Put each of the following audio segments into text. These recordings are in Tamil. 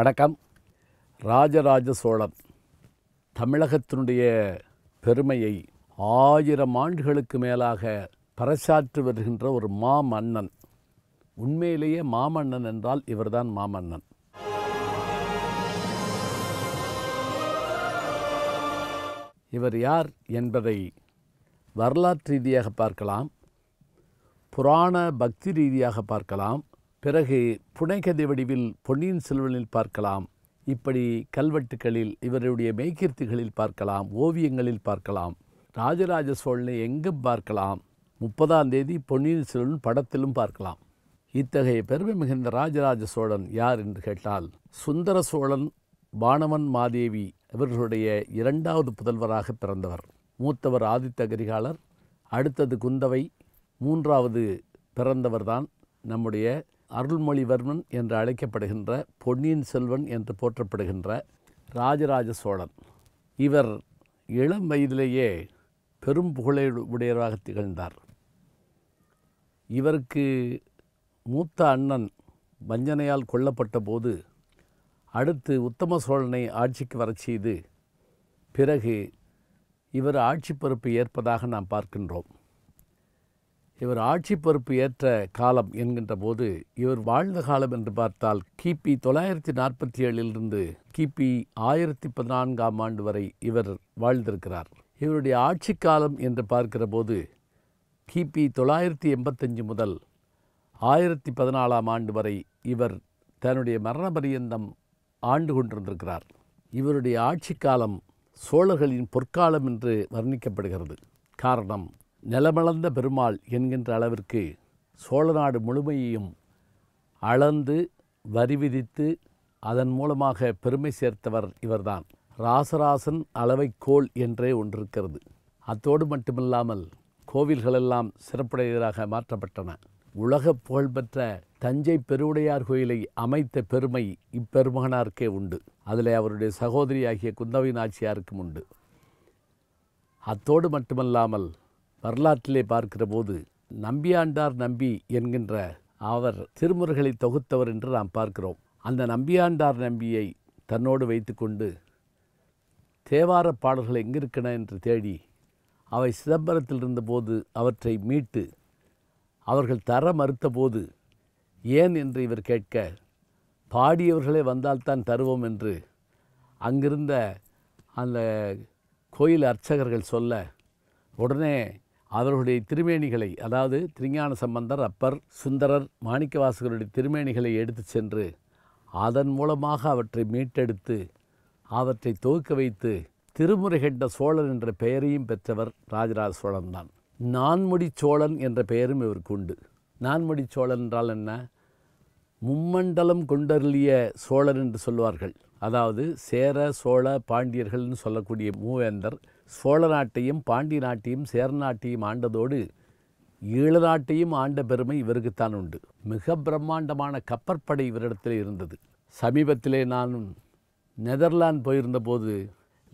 வணக்கம் ராஜராஜ சோழன் தமிழகத்தினுடைய பெருமையை ஆயிரம் ஆண்டுகளுக்கு மேலாக பறைசாற்றி வருகின்ற ஒரு மாமன்னன் உண்மையிலேயே மாமன்னன் என்றால் இவர்தான் மாமன்னன் இவர் யார் என்பதை வரலாற்று ரீதியாக பார்க்கலாம் புராண பக்தி ரீதியாக பார்க்கலாம் பிறகு புனைகதை வடிவில் பொன்னியின் செல்வனில் பார்க்கலாம் இப்படி கல்வெட்டுகளில் இவருடைய மெய்கீர்த்திகளில் பார்க்கலாம் ஓவியங்களில் பார்க்கலாம் ராஜராஜ சோழனை எங்கும் பார்க்கலாம் முப்பதாம் தேதி பொன்னியின் செல்வன் படத்திலும் பார்க்கலாம் இத்தகைய பெருமை மிகுந்த ராஜராஜ சோழன் யார் என்று கேட்டால் சுந்தர சோழன் வானவன் மாதேவி இவர்களுடைய இரண்டாவது புதல்வராக பிறந்தவர் மூத்தவர் ஆதித்த கரிகாலர் அடுத்தது குந்தவை மூன்றாவது பிறந்தவர்தான் நம்முடைய அருள்மொழிவர்மன் என்று அழைக்கப்படுகின்ற பொன்னியின் செல்வன் என்று போற்றப்படுகின்ற ராஜராஜ சோழன் இவர் இளம் வயதிலேயே பெரும் புகழை உடையவராக திகழ்ந்தார் இவருக்கு மூத்த அண்ணன் வஞ்சனையால் கொல்லப்பட்ட போது அடுத்து உத்தம சோழனை ஆட்சிக்கு வரச் செய்து பிறகு இவர் ஆட்சி பொறுப்பு ஏற்பதாக நாம் பார்க்கின்றோம் இவர் ஆட்சி பொறுப்பு ஏற்ற காலம் என்கின்ற போது இவர் வாழ்ந்த காலம் என்று பார்த்தால் கிபி தொள்ளாயிரத்தி நாற்பத்தி ஏழிலிருந்து கிபி ஆயிரத்தி பதினான்காம் ஆண்டு வரை இவர் வாழ்ந்திருக்கிறார் இவருடைய ஆட்சி காலம் என்று பார்க்கிற போது கிபி தொள்ளாயிரத்தி எண்பத்தஞ்சு முதல் ஆயிரத்தி பதினாலாம் ஆண்டு வரை இவர் தன்னுடைய மரண பரியந்தம் ஆண்டு கொண்டிருந்திருக்கிறார் இவருடைய ஆட்சி காலம் சோழர்களின் பொற்காலம் என்று வர்ணிக்கப்படுகிறது காரணம் நிலமளந்த பெருமாள் என்கின்ற அளவிற்கு சோழ நாடு முழுமையையும் அளந்து வரி விதித்து அதன் மூலமாக பெருமை சேர்த்தவர் இவர்தான் ராசராசன் கோல் என்றே ஒன்றிருக்கிறது அத்தோடு மட்டுமில்லாமல் கோவில்களெல்லாம் சிறப்புடையதாக மாற்றப்பட்டன உலக புகழ்பெற்ற தஞ்சை பெருவுடையார் கோயிலை அமைத்த பெருமை இப்பெருமகனாருக்கே உண்டு அதில் அவருடைய சகோதரி ஆகிய குந்தவை நாச்சியாருக்கும் உண்டு அத்தோடு மட்டுமல்லாமல் வரலாற்றிலே பார்க்கிற போது நம்பியாண்டார் நம்பி என்கின்ற அவர் திருமுறைகளை தொகுத்தவர் என்று நாம் பார்க்கிறோம் அந்த நம்பியாண்டார் நம்பியை தன்னோடு வைத்துக்கொண்டு தேவார பாடல்கள் எங்கே இருக்கன என்று தேடி அவை சிதம்பரத்தில் இருந்தபோது அவற்றை மீட்டு அவர்கள் தர மறுத்த போது ஏன் என்று இவர் கேட்க பாடியவர்களே வந்தால்தான் தருவோம் என்று அங்கிருந்த அந்த கோயில் அர்ச்சகர்கள் சொல்ல உடனே அவர்களுடைய திருமேனிகளை அதாவது திருஞான சம்பந்தர் அப்பர் சுந்தரர் மாணிக்கவாசகருடைய திருமேனிகளை எடுத்து சென்று அதன் மூலமாக அவற்றை மீட்டெடுத்து அவற்றை தொகுக்க வைத்து திருமுறைகண்ட சோழன் என்ற பெயரையும் பெற்றவர் ராஜராஜ சோழன் தான் நான்முடி சோழன் என்ற பெயரும் இவருக்கு உண்டு நான்முடி சோழன் என்றால் என்ன மும்மண்டலம் கொண்டருளிய சோழன் என்று சொல்வார்கள் அதாவது சேர சோழ பாண்டியர்கள்னு சொல்லக்கூடிய மூவேந்தர் சோழ நாட்டையும் பாண்டி நாட்டையும் சேர நாட்டையும் ஆண்டதோடு ஈழ நாட்டையும் ஆண்ட பெருமை இவருக்குத்தான் உண்டு மிக பிரம்மாண்டமான கப்பற்படை இவரிடத்தில் இருந்தது சமீபத்திலே நான் நெதர்லாந்து போயிருந்தபோது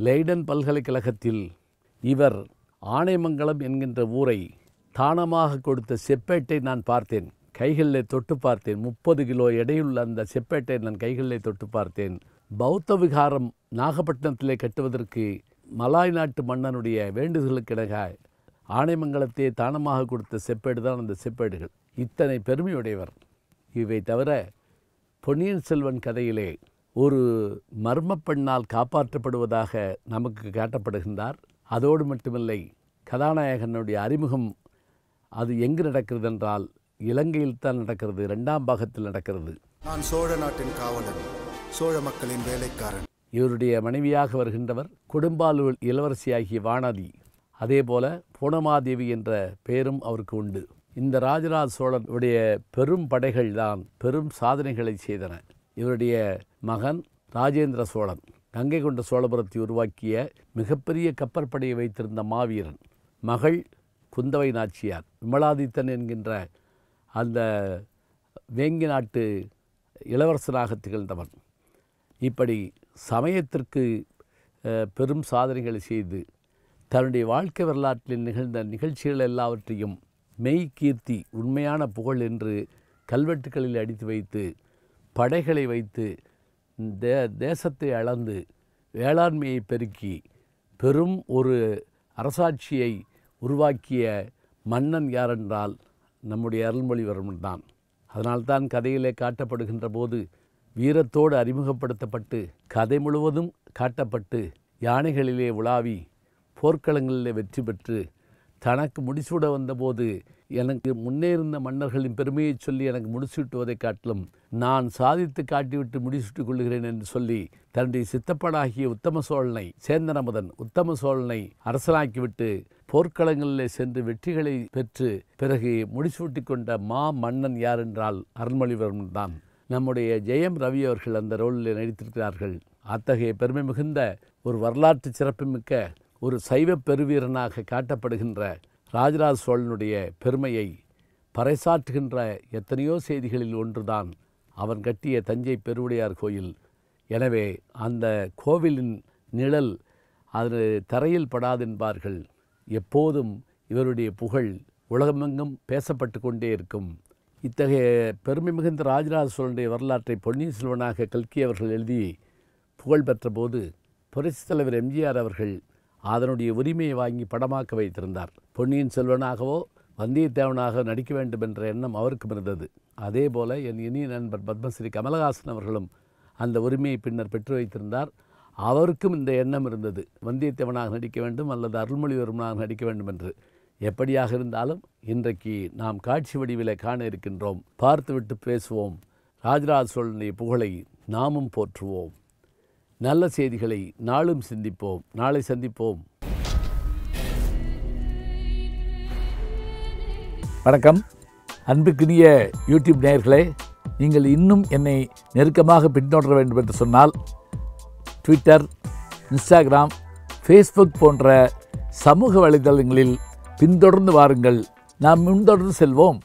லெய்டன் பல்கலைக்கழகத்தில் இவர் ஆணைமங்கலம் என்கின்ற ஊரை தானமாக கொடுத்த செப்பேட்டை நான் பார்த்தேன் கைகளில் தொட்டு பார்த்தேன் முப்பது கிலோ எடையுள்ள அந்த செப்பேட்டை நான் கைகளில் தொட்டு பார்த்தேன் பௌத்த விகாரம் நாகப்பட்டினத்திலே கட்டுவதற்கு மலாய் நாட்டு மன்னனுடைய வேண்டுதலுக்கிடக ஆணைமங்கலத்தையே தானமாக கொடுத்த செப்பேடு தான் அந்த செப்பேடுகள் இத்தனை பெருமையுடையவர் இவை தவிர பொன்னியின் செல்வன் கதையிலே ஒரு மர்ம பெண்ணால் காப்பாற்றப்படுவதாக நமக்கு காட்டப்படுகின்றார் அதோடு மட்டுமில்லை கதாநாயகனுடைய அறிமுகம் அது எங்கு நடக்கிறது என்றால் இலங்கையில் தான் நடக்கிறது ரெண்டாம் பாகத்தில் நடக்கிறது நான் சோழ நாட்டின் காவலன் சோழ மக்களின் வேலைக்காரன் இவருடைய மனைவியாக வருகின்றவர் கொடும்பாலூர் இளவரசியாகிய வானதி அதே போல பூனமாதேவி என்ற பெயரும் அவருக்கு உண்டு இந்த ராஜராஜ சோழன் உடைய பெரும் படைகள் தான் பெரும் சாதனைகளை செய்தன இவருடைய மகன் ராஜேந்திர சோழன் கங்கை கொண்ட சோழபுரத்தை உருவாக்கிய மிகப்பெரிய கப்பற்படையை வைத்திருந்த மாவீரன் மகள் குந்தவை நாச்சியார் விமலாதித்தன் என்கின்ற அந்த வேங்கி நாட்டு இளவரசனாக திகழ்ந்தவன் இப்படி சமயத்திற்கு பெரும் சாதனைகளை செய்து தன்னுடைய வாழ்க்கை வரலாற்றில் நிகழ்ந்த நிகழ்ச்சிகள் எல்லாவற்றையும் மெய் கீர்த்தி உண்மையான புகழ் என்று கல்வெட்டுகளில் அடித்து வைத்து படைகளை வைத்து தே தேசத்தை அளந்து வேளாண்மையை பெருக்கி பெரும் ஒரு அரசாட்சியை உருவாக்கிய மன்னன் யாரென்றால் நம்முடைய அருள்மொழிவர்மன் தான் அதனால்தான் கதையிலே காட்டப்படுகின்ற போது வீரத்தோடு அறிமுகப்படுத்தப்பட்டு கதை முழுவதும் காட்டப்பட்டு யானைகளிலே உலாவி போர்க்களங்களிலே வெற்றி பெற்று தனக்கு முடிசூட வந்தபோது எனக்கு முன்னே இருந்த மன்னர்களின் பெருமையை சொல்லி எனக்கு முடிசூட்டுவதை காட்டிலும் நான் சாதித்து காட்டிவிட்டு முடிசூட்டுக் கொள்கிறேன் என்று சொல்லி தன்னுடைய சித்தப்பனாகிய உத்தம சோழனை சேந்தனமுதன் உத்தம சோழனை அரசனாக்கிவிட்டு போர்க்களங்களிலே சென்று வெற்றிகளை பெற்று பிறகு முடிசூட்டிக் கொண்ட மா மன்னன் யார் என்றால் அருள்மொழிவர்மன் தான் நம்முடைய ஜெயம் ரவி அவர்கள் அந்த ரோலில் நடித்திருக்கிறார்கள் அத்தகைய பெருமை மிகுந்த ஒரு வரலாற்று சிறப்புமிக்க ஒரு சைவ பெருவீரனாக காட்டப்படுகின்ற ராஜராஜ சோழனுடைய பெருமையை பறைசாற்றுகின்ற எத்தனையோ செய்திகளில் ஒன்றுதான் அவன் கட்டிய தஞ்சை பெருவுடையார் கோயில் எனவே அந்த கோவிலின் நிழல் அது தரையில் படாதென்பார்கள் எப்போதும் இவருடைய புகழ் உலகமெங்கும் பேசப்பட்டு கொண்டே இருக்கும் இத்தகைய பெருமை மிகுந்த ராஜராஜ சோழனுடைய வரலாற்றை பொன்னியின் செல்வனாக கல்கி அவர்கள் எழுதி புகழ் போது புரட்சி தலைவர் எம்ஜிஆர் அவர்கள் அதனுடைய உரிமையை வாங்கி படமாக்க வைத்திருந்தார் பொன்னியின் செல்வனாகவோ வந்தியத்தேவனாக நடிக்க வேண்டும் என்ற எண்ணம் அவருக்கும் இருந்தது அதே போல என் இனிய நண்பர் பத்மஸ்ரீ கமலஹாசன் அவர்களும் அந்த உரிமையை பின்னர் பெற்று வைத்திருந்தார் அவருக்கும் இந்த எண்ணம் இருந்தது வந்தியத்தேவனாக நடிக்க வேண்டும் அல்லது அருள்மொழிவர்மனாக நடிக்க வேண்டும் என்று எப்படியாக இருந்தாலும் இன்றைக்கு நாம் காட்சி வடிவில் காண இருக்கின்றோம் பார்த்துவிட்டு பேசுவோம் ராஜராஜ சோழனுடைய புகழை நாமும் போற்றுவோம் நல்ல செய்திகளை நாளும் சிந்திப்போம் நாளை சந்திப்போம் வணக்கம் அன்புக்குரிய யூடியூப் நேயர்களே நீங்கள் இன்னும் என்னை நெருக்கமாக பின்தொடர வேண்டும் என்று சொன்னால் ட்விட்டர் இன்ஸ்டாகிராம் ஃபேஸ்புக் போன்ற சமூக வலைதளங்களில் பின்தொடர்ந்து வாருங்கள் நாம் முன்தொடர்ந்து செல்வோம்